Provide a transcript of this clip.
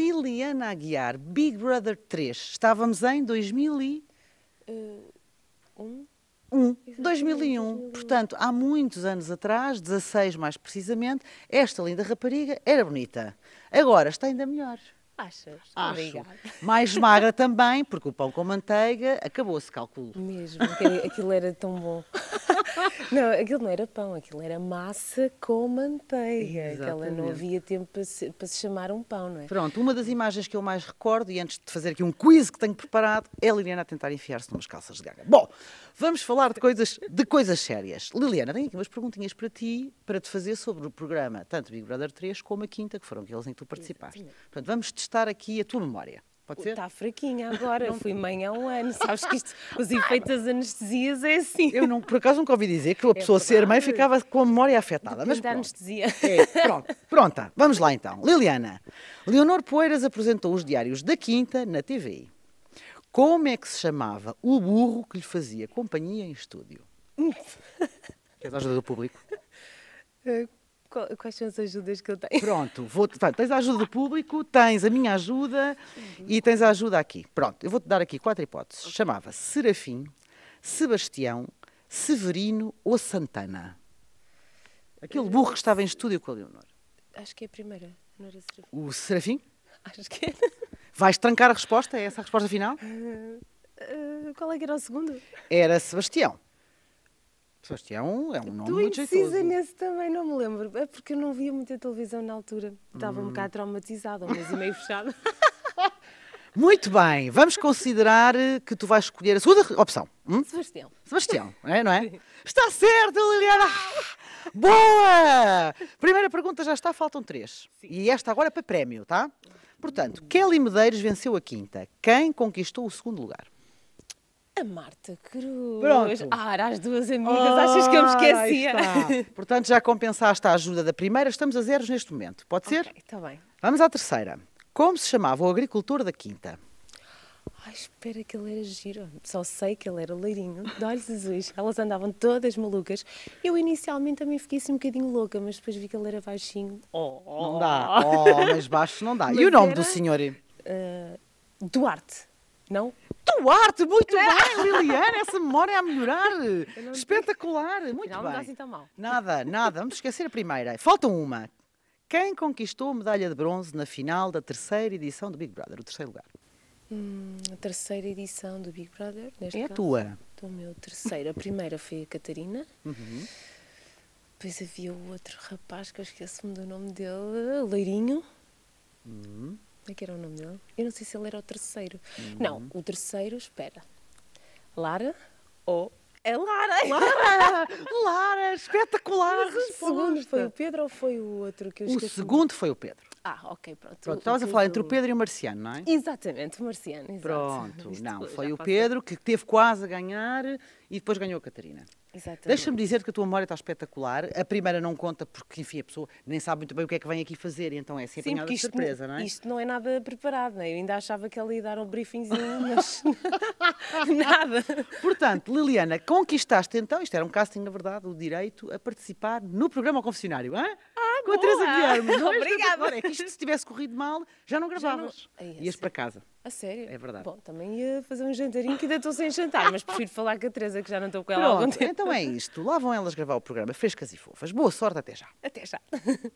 Liliana Aguiar, Big Brother 3. Estávamos em 2000 e... Uh, um. Um, 2001. 2001. Portanto, há muitos anos atrás, 16 mais precisamente, esta linda rapariga era bonita. Agora está ainda melhor. Achas? Acho. Obrigada. Mais magra também, porque o pão com manteiga acabou-se, calculo. Mesmo, aquilo era tão bom. Não, aquilo não era pão, aquilo era massa com manteiga. Aquela não havia tempo para se, para se, chamar um pão, não é? Pronto, uma das imagens que eu mais recordo, e antes de fazer aqui um quiz que tenho preparado, é a Liliana a tentar enfiar-se numas calças de gaga. Bom, vamos falar de coisas, de coisas sérias. Liliana, tenho aqui umas perguntinhas para ti, para te fazer sobre o programa, tanto Big Brother 3 como a quinta, que foram aqueles em que tu participaste. Exatamente. Portanto, vamos testar aqui a tua memória. Pode ser? Está fraquinha agora, não fui mãe há um ano. Sabes que isto, os efeitos das anestesias é assim. Eu não, por acaso nunca ouvi dizer que a é pessoa é ser mãe ficava com a memória afetada. mas pronto. anestesia. É, pronto, pronta, vamos lá então. Liliana, Leonor Poeiras apresentou os diários da Quinta na TV. Como é que se chamava o burro que lhe fazia companhia em estúdio? Queres ajudar é ajuda do público? Eh, quais são as ajudas que eu tenho? Pronto, vou tens a ajuda do público, tens a minha ajuda uhum. e tens a ajuda aqui. Pronto, eu vou-te dar aqui quatro hipóteses. Okay. Chamava -se Serafim, Sebastião, Severino ou Santana. Aquele eh, burro que estava em estúdio com a Leonor. Acho que é a primeira, não era Serafim. O Serafim? Acho que era. É. Vais trancar a resposta? É essa a resposta final? Uh, uh, qual é que era o segundo? Era Sebastião. Sebastião é um é nome do muito jeitoso. Do nesse também, não me lembro. É porque eu não via muita televisão na altura. Estava hum. um bocado traumatizada, um mês e meio fechada. Muito bem, vamos considerar eh, que tu vais escolher a segunda opção. Hum? Sebastião. Sebastião, é, não é? Está certo, Liliana! Boa! Primeira pergunta já está, faltam três. Sim. E esta agora é para prémio, tá? Portanto, Kelly Medeiros venceu a quinta. Quem conquistou o segundo lugar? Marta Cruz. Pronto. Ah, as duas amigas. Ah, Achas que eu me ah, esquecia? Portanto, já compensaste a ajuda da primeira. Estamos a zeros neste momento. Pode ser? Ok, está bem. Vamos à terceira. Como se chamava o agricultor da quinta? Ai, espera que ele era giro. Só sei que ele era leirinho, de olhos azuis. Elas andavam todas malucas. Eu inicialmente também fiquei assim um bocadinho louca, mas depois vi que ele era baixinho. Oh, oh. Não dá. Oh, mas baixo não dá. Mas e o nome era, do senhor? Uh, Duarte. Não? Duarte, muito é. bem, Liliana, essa memória a melhorar. Espetacular, muito Afinal, bem. Não dá assim tão mal. Nada, nada, vamos esquecer a primeira. Falta uma. Quem conquistou a medalha de bronze na final da terceira edição do Big Brother, o terceiro lugar? Hum, a terceira edição do Big Brother, neste É caso, a tua. Do meu terceiro. A primeira foi a Catarina. Uhum. Depois havia o outro rapaz que eu esqueço-me do nome dele, Leirinho. Hum. Como é que era o nome dele? Eu não sei se ele era o terceiro. Uhum. Não, o terceiro, espera. Lara ou. É Lara! Lara! Lara! Espetacular! Mas o segundo foi o Pedro ou foi o outro que eu esqueci? O segundo foi o Pedro. Ah, ok, pronto. Pronto, estavas a falar entre o Pedro e o Marciano, não é? Exatamente, o Marciano, Pronto, Isto não, foi o Pedro que teve quase a ganhar e depois ganhou a Catarina. Deixa-me dizer que a tua memória está espetacular. A primeira não conta porque, enfim, a pessoa nem sabe muito bem o que é que vem aqui fazer, então é sempre assim apanhada de surpresa, não, é? Isto não é nada preparado, não é? Eu ainda achava que ela ia dar um briefingzinho, mas nada. Portanto, Liliana, conquistaste então, isto era um casting, na verdade, o direito a participar no programa ao confessionário, hã? Ah! com a Teresa Guilherme. Obrigada. É que isto, se tivesse corrido mal, já não gravavas. Já não... Ai, é, é Ias para casa. A sério? É verdade. Bom, também ia fazer um jantarinho que ainda estou sem jantar, mas prefiro falar com a Teresa, que já não estou com ela Pronto, há algum tempo. Então é isto. Lá vão elas gravar o programa Frescas e Fofas. Boa sorte, até já. Até já.